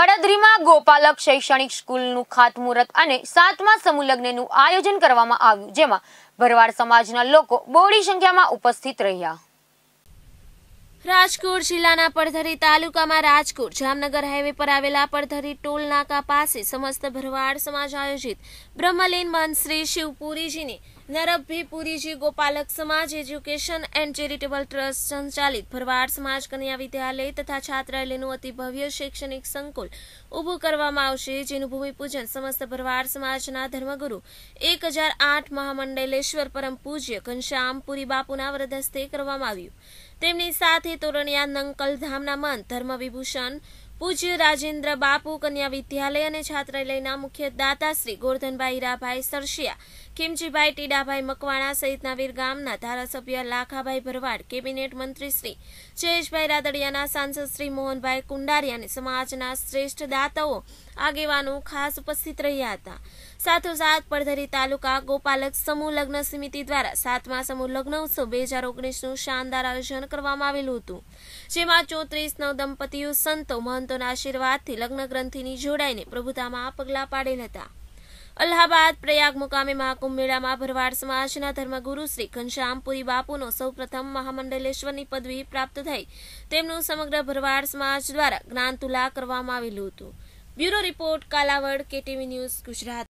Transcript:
પડદરીમાં ગોપાલક શૈક્ષણિક સ્કૂલનું ખાતમુહૂર્ત અને સાતમા સમૂહલગ્નનું આયોજન કરવામાં આવ્યું જેમાં ભરવાડ સમાજના લોકો બોડી સંખ્યામાં ઉપસ્થિત રહ્યા રાજકોટ જિલ્લાના પડધરી તાલુકામાં રાજકોટ જામનગર હાઈવે પર આવેલા પડધરી ટોલ નાકા પાસે સમસ્ત ભરવાડ સમાજ આયોજિત બ્રહ્મલીન મન શ્રી શિવપુરીજીની નરભીપુરીજી ગોપાલક સમાજ એજ્યુકેશન એન્ડ ચેરિટેબલ ટ્રસ્ટ સંચાલિત ભરવાડ સમાજ કન્યા વિદ્યાલય તથા છાત્રાલયનું અતિ ભવ્ય શૈક્ષણિક સંકુલ ઊભું કરવામાં આવશે જેનું ભૂમિપૂજન સમસ્ત ભરવાડ સમાજના ધર્મગુરુ એક હજાર આઠ મહામંડલેશ્વર પરમ પૂજ્ય ઘનશ્યામ પુરી બાપુના વ્રત હસ્તે કરવામાં આવ્યું તેમની સાથે તોરણિયા નંકલ ધામના મંત ધર્મવિભૂષણ પૂજ્ય રાજેન્દ્ર બાપુ કન્યા વિદ્યાલય અને છાત્રાલયના મુખ્ય દાતા શ્રી ગોરધનભાઈ હીરાભાઈ સરશિયા ખીમજીભાઈ ટીડાભાઈ મકવાણા સહિતના વીર ગામના ધારાસભ્ય લાખાભાઈ ભરવાડ કેબિનેટ મંત્રી શ્રી જયેશભાઈ રાદડિયાના સાંસદ શ્રી મોહનભાઈ કુંડારી અને સમાજના શ્રેષ્ઠ દાતાઓ આગેવાનો ખાસ ઉપસ્થિત રહ્યા હતા સાથોસાથ પડધરી તાલુકા ગોપાલક સમૂહ લગ્ન સમિતિ દ્વારા સાતમા સમૂહ લગ્ન ઉત્સવ બે હજાર ઓગણીસનું શાનદાર આયોજન કરવામાં આવેલું હતું જેમાં ચોત્રીસ નવ દંપતીઓ સંતો મહંતોના આશીર્વાદથી લગ્ન ગ્રંથિની જોડાઈને પ્રભુતામાં આ પગલાં પાડેલ હતા અલ્હાબાદ પ્રયાગ મુકામે મહાકુંભ મેળામાં ભરવાડ સમાજના ધર્મગુરુ શ્રી ઘનશ્યામપુરી બાપુનો સૌપ્રથમ મહામંડલેશ્વરની પદવી પ્રાપ્ત થઈ તેમનું સમગ્ર ભરવાડ સમાજ દ્વારા જ્ઞાન તુલા કરવામાં આવેલું હતું bureau report Kalavad KTV news Gujarat